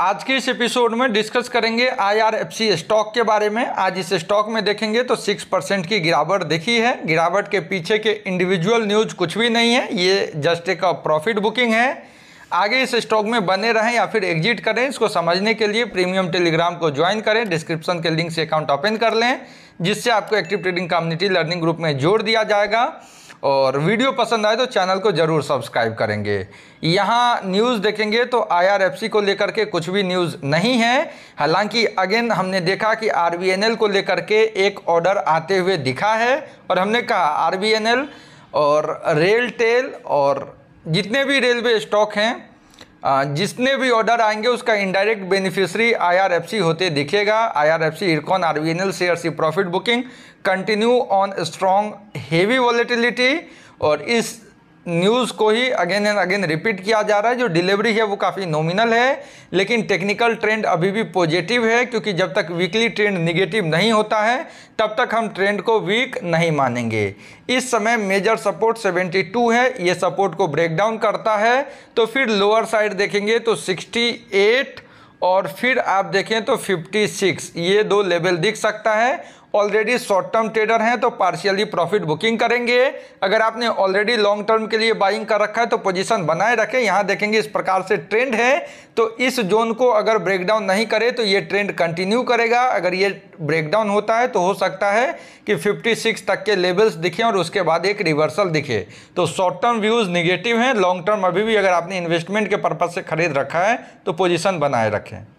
आज के इस एपिसोड में डिस्कस करेंगे आईआरएफसी स्टॉक के बारे में आज इस स्टॉक में देखेंगे तो सिक्स परसेंट की गिरावट देखी है गिरावट के पीछे के इंडिविजुअल न्यूज कुछ भी नहीं है ये जस्ट एक प्रॉफिट बुकिंग है आगे इस स्टॉक में बने रहें या फिर एग्जिट करें इसको समझने के लिए प्रीमियम टेलीग्राम को ज्वाइन करें डिस्क्रिप्शन के लिंक से अकाउंट ओपन कर लें जिससे आपको active trading community learning group में जोड़ दिया जाएगा और वीडियो पसंद आए तो चैनल को ज़रूर सब्सक्राइब करेंगे यहाँ न्यूज़ देखेंगे तो आईआरएफसी को लेकर के कुछ भी न्यूज़ नहीं है हालांकि अगेन हमने देखा कि आरबीएनएल को लेकर के एक ऑर्डर आते हुए दिखा है और हमने कहा आरबीएनएल और रेल टेल और जितने भी रेलवे स्टॉक हैं जिसने भी ऑर्डर आएंगे उसका इनडायरेक्ट बेनिफिशियरी आईआरएफसी होते दिखेगा आईआरएफसी इरकॉन आरवीएनएल शेयर सी profit booking continue on strong heavy volatility और इस न्यूज़ को ही अगेन एंड अगेन रिपीट किया जा रहा है जो डिलीवरी है वो काफ़ी नॉमिनल है लेकिन टेक्निकल ट्रेंड अभी भी पॉजिटिव है क्योंकि जब तक वीकली ट्रेंड निगेटिव नहीं होता है तब तक हम ट्रेंड को वीक नहीं मानेंगे इस समय मेजर सपोर्ट 72 है ये सपोर्ट को ब्रेक डाउन करता है तो फिर लोअर साइड देखेंगे तो 68 और फिर आप देखें तो 56 ये दो लेवल दिख सकता है ऑलरेडी शॉर्ट टर्म ट्रेडर हैं तो पार्शियली प्रॉफिट बुकिंग करेंगे अगर आपने ऑलरेडी लॉन्ग टर्म के लिए बाइंग कर रखा है तो पोजीशन बनाए रखें यहाँ देखेंगे इस प्रकार से ट्रेंड है तो इस जोन को अगर ब्रेकडाउन नहीं करे तो ये ट्रेंड कंटिन्यू करेगा अगर ये ब्रेकडाउन होता है तो हो सकता है कि 56 तक के लेवल्स दिखें और उसके बाद एक रिवर्सल दिखे तो शॉर्ट टर्म व्यूज़ निगेटिव हैं लॉन्ग टर्म अभी भी अगर आपने इन्वेस्टमेंट के पर्पज़ से खरीद रखा है तो पोजिशन बनाए रखें